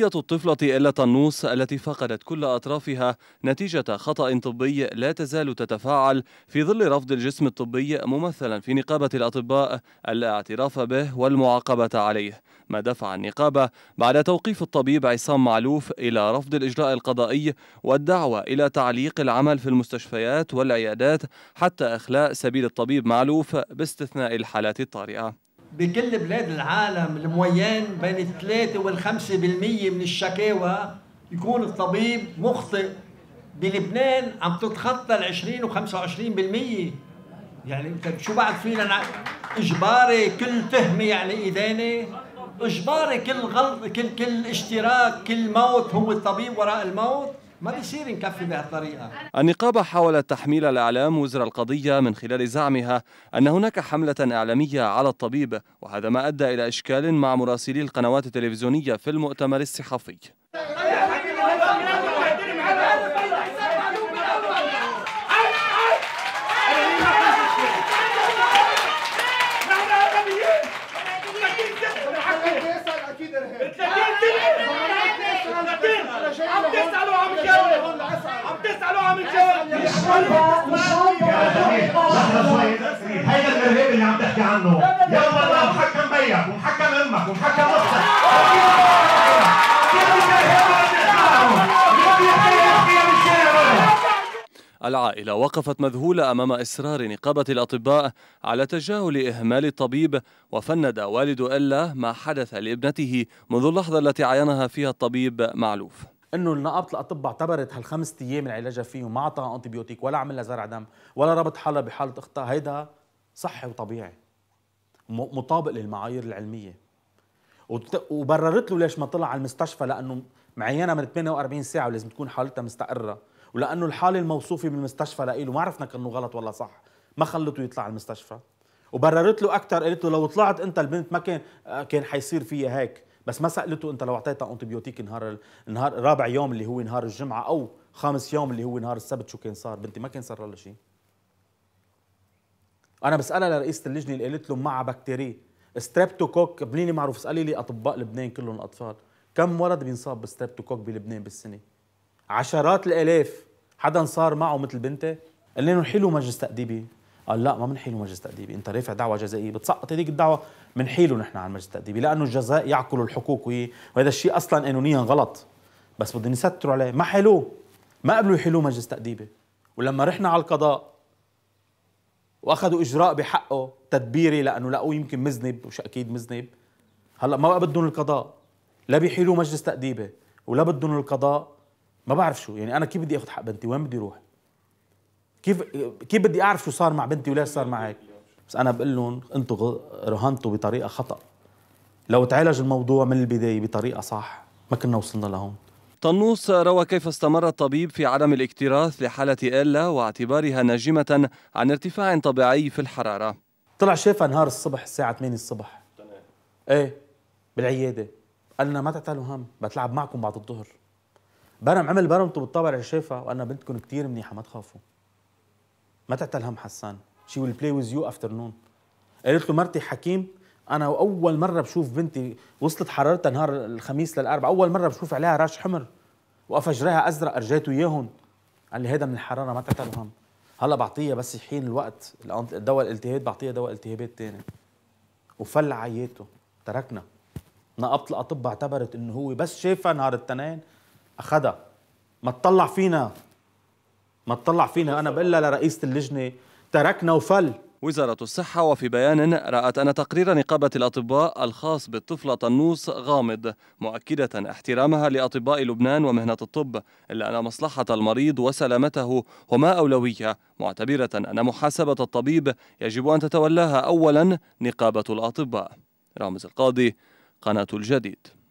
قضية الطفلة إلا طنوس التي فقدت كل أطرافها نتيجة خطأ طبي لا تزال تتفاعل في ظل رفض الجسم الطبي ممثلا في نقابة الأطباء الاعتراف به والمعاقبة عليه ما دفع النقابة بعد توقيف الطبيب عصام معلوف إلى رفض الإجراء القضائي والدعوة إلى تعليق العمل في المستشفيات والعيادات حتى إخلاء سبيل الطبيب معلوف باستثناء الحالات الطارئة بكل بلاد العالم المويان بين الثلاثة والخمسة بالمية من الشكاوى يكون الطبيب مخطئ بلبنان عم تتخطى ال 20 و 25% يعني انت شو بعد فينا نع... اجباري كل تهمه يعني ايداني اجباري كل غلط كل كل اشتراك كل موت هو الطبيب وراء الموت ما بيصير نكفي بهالطريقة النقابة حاولت تحميل الإعلام وزر القضية من خلال زعمها أن هناك حملة إعلامية على الطبيب وهذا ما أدى إلى إشكال مع مراسلي القنوات التلفزيونية في المؤتمر الصحفي بتسالوها من جد مش هيدا الارهاب اللي عم تحكي عنه الله محكم بيك ومحكم امك ومحكم اختك العائلة وقفت مذهولة أمام إصرار نقابة الأطباء على تجاهل إهمال الطبيب وفند والد إلا ما حدث لابنته منذ اللحظة التي عاينها فيها الطبيب معلوف انه النقابه الاطباء اعتبرت هالخمس ايام اللي علاجها فيه وما اعطاها انتبيوتيك ولا عمل لها زرع دم ولا ربط حالها بحاله اخطاء هيدا صحي وطبيعي مطابق للمعايير العلميه وبررت له ليش ما طلع على المستشفى لانه معينه من 48 ساعه ولازم تكون حالتها مستقره ولانه الحاله الموصوفه بالمستشفى لإله ما عرفنا كانه غلط ولا صح ما خلته يطلع على المستشفى وبررت له اكثر قالت له لو طلعت انت البنت ما كان آه، كان حيصير فيها هيك بس ما سالته انت لو اعطيتها انتبيوتيك نهار نهار رابع يوم اللي هو نهار الجمعه او خامس يوم اللي هو نهار السبت شو كان صار بنتي ما كان صار لها شيء انا بسالها لرئيسه اللجنه اللي قالت له مع بكتيري ستريبتوكوك بنيني معروف اسالي لي اطباء لبنان كلهم الاطفال كم ولد بينصاب بستريبتوكوك بلبنان بالسنه عشرات الالاف حدا صار معه مثل بنتي قال لهم حلو مجلس تاديبي قال لا ما بنحيله مجلس تأديبي انت رافع دعوه جزائيه بتسقط هذيك الدعوه بنحيله نحن عن المجلس التأديبي لانه الجزاء يعقل الحقوق وهذا الشيء اصلا قانونيا غلط بس بدهم يستروا عليه ما حلوه ما قبلوا يحلوه مجلس تأديبي ولما رحنا على القضاء واخذوا اجراء بحقه تدبيري لانه لقوه يمكن مذنب وش اكيد مذنب هلا ما بدهم القضاء لا بيحيلوا مجلس تأديبي ولا بدهم القضاء ما بعرف شو يعني انا كيف بدي اخذ حق بنتي وين بدي اروح كيف كيف بدي اعرف شو صار مع بنتي وليش صار معك بس انا بقول لهم انتم رهنتوا بطريقه خطا لو تعالج الموضوع من البدايه بطريقه صح ما كنا وصلنا لهون طنوس روى كيف استمر الطبيب في عدم الاكتراث لحالة إيلا واعتبارها ناجمة عن ارتفاع طبيعي في الحرارة طلع شافها نهار الصبح الساعة 8 الصبح ايه بالعيادة قال لنا ما تعتلوا هم بتلعب معكم بعد الظهر برم عمل برمته بالطبع شافها وقال لنا بنتكم كثير منيحة ما تخافوا ما تعتلهم حسان شي ويل بلاي ويز يو افتر نون قالت له مرتي حكيم انا اول مره بشوف بنتي وصلت حرارتها نهار الخميس للاربع اول مره بشوف عليها راش حمر وافجرها ازرق ارجيته اياهم قال لي هيدا من الحراره ما تعتلهم هلا بعطيها بس يحين الوقت دواء الالتهاب بعطيها دواء التهابات تاني وفل عياته تركنا نقبت الاطباء اعتبرت انه هو بس شافها نهار التنين اخدها ما تطلع فينا ما تطلع فينا أنا بقول لرئيسة اللجنة تركنا وفل وزارة الصحة وفي بيان رأت أن تقرير نقابة الأطباء الخاص بالطفلة طنوس غامض مؤكدة احترامها لأطباء لبنان ومهنة الطب إلا أن مصلحة المريض وسلامته هما أولوية معتبرة أن محاسبة الطبيب يجب أن تتولاها أولا نقابة الأطباء رامز القاضي قناة الجديد